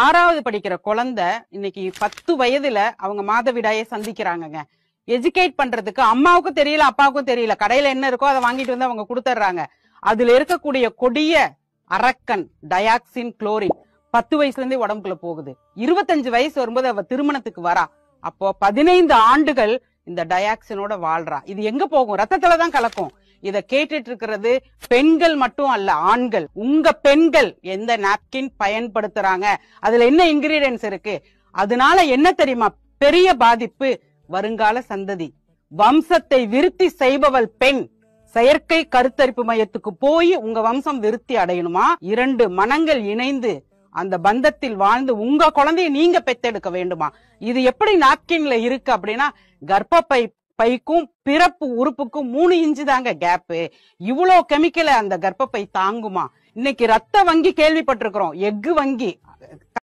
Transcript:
ஆறாவது படிக்கிற குழந்தை இன்னைக்கு பத்து வயதுல அவங்க மாதவிடாயை சந்திக்கிறாங்கங்க எஜுகேட் பண்றதுக்கு அம்மாவுக்கும் தெரியல அப்பாவுக்கும் தெரியல கடையில என்ன இருக்கோ அதை வாங்கிட்டு வந்து அவங்க கொடுத்துட்றாங்க அதுல இருக்கக்கூடிய கொடிய அரக்கன் டயாக்சின் குளோரின் பத்து வயசுல இருந்தே உடம்புக்குள்ள போகுது இருபத்தஞ்சு வயசு வரும்போது அவ திருமணத்துக்கு வரா அப்போ பதினைந்து ஆண்டுகள் இந்த டயாக்சினோட வாழ்றா இது எங்க போகும் ரத்தத்துலதான் கலக்கும் இதை கேட்டுட்டு இருக்கிறது பெண்கள் மட்டும் அல்ல ஆண்கள் உங்க பெண்கள் எந்த நாப்கின் பயன்படுத்துறாங்க அதுல என்ன இன்கிரீடியன்ஸ் இருக்கு அதனால என்ன தெரியுமா பெரிய பாதிப்பு வருங்கால சந்ததி வம்சத்தை விருத்தி செய்பவள் பெண் செயற்கை கருத்தரிப்பு மையத்துக்கு போய் உங்க வம்சம் விருத்தி அடையணுமா இரண்டு மனங்கள் இணைந்து அந்த பந்தத்தில் வாழ்ந்து உங்க குழந்தைய நீங்க பெத்தெடுக்க வேண்டுமா இது எப்படி நாப்கின்ல இருக்கு அப்படின்னா கர்ப்பப்பை பைக்கும் பிறப்பு உறுப்புக்கும் மூணு இன்ச்சு தாங்க கேப்பு இவ்வளவு கெமிக்கலை அந்த கர்ப்பப்பை தாங்குமா இன்னைக்கு ரத்த வங்கி கேள்விப்பட்டிருக்கிறோம் எஃகு வங்கி